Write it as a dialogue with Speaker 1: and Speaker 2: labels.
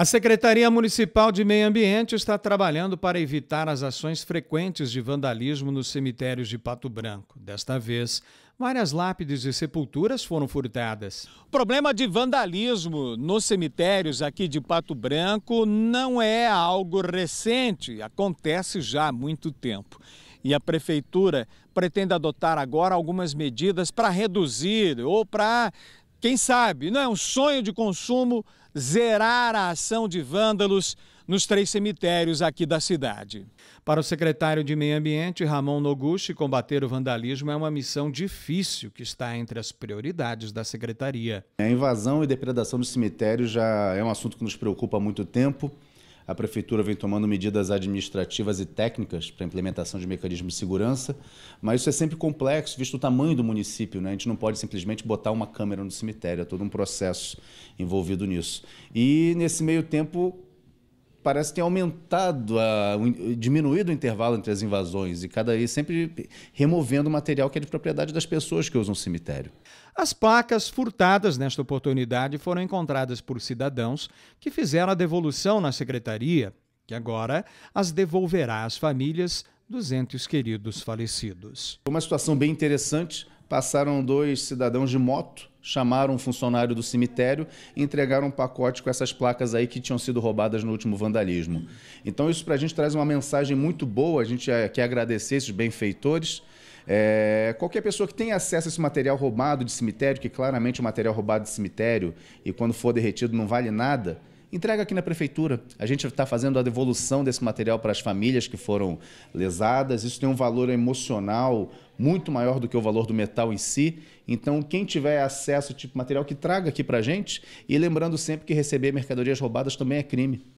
Speaker 1: A Secretaria Municipal de Meio Ambiente está trabalhando para evitar as ações frequentes de vandalismo nos cemitérios de Pato Branco. Desta vez, várias lápides e sepulturas foram furtadas. O problema de vandalismo nos cemitérios aqui de Pato Branco não é algo recente, acontece já há muito tempo. E a prefeitura pretende adotar agora algumas medidas para reduzir ou para, quem sabe, não é um sonho de consumo zerar a ação de vândalos nos três cemitérios aqui da cidade. Para o secretário de Meio Ambiente, Ramon Noguchi, combater o vandalismo é uma missão difícil que está entre as prioridades da secretaria.
Speaker 2: A invasão e depredação dos cemitérios já é um assunto que nos preocupa há muito tempo. A prefeitura vem tomando medidas administrativas e técnicas para a implementação de mecanismos de segurança, mas isso é sempre complexo, visto o tamanho do município. Né? A gente não pode simplesmente botar uma câmera no cemitério, é todo um processo envolvido nisso. E, nesse meio tempo, parece que tem aumentado, a, diminuído o intervalo entre as invasões e cada vez sempre removendo material que é de propriedade das pessoas que usam o cemitério.
Speaker 1: As placas furtadas nesta oportunidade foram encontradas por cidadãos que fizeram a devolução na secretaria, que agora as devolverá às famílias dos entes queridos falecidos.
Speaker 2: Uma situação bem interessante. Passaram dois cidadãos de moto chamaram um funcionário do cemitério e entregaram um pacote com essas placas aí que tinham sido roubadas no último vandalismo. Então isso para a gente traz uma mensagem muito boa, a gente eh, quer agradecer esses benfeitores. É, qualquer pessoa que tenha acesso a esse material roubado de cemitério, que claramente é um material roubado de cemitério e quando for derretido não vale nada, entrega aqui na prefeitura. A gente está fazendo a devolução desse material para as famílias que foram lesadas. Isso tem um valor emocional muito maior do que o valor do metal em si. Então, quem tiver acesso ao tipo material, que traga aqui para a gente. E lembrando sempre que receber mercadorias roubadas também é crime.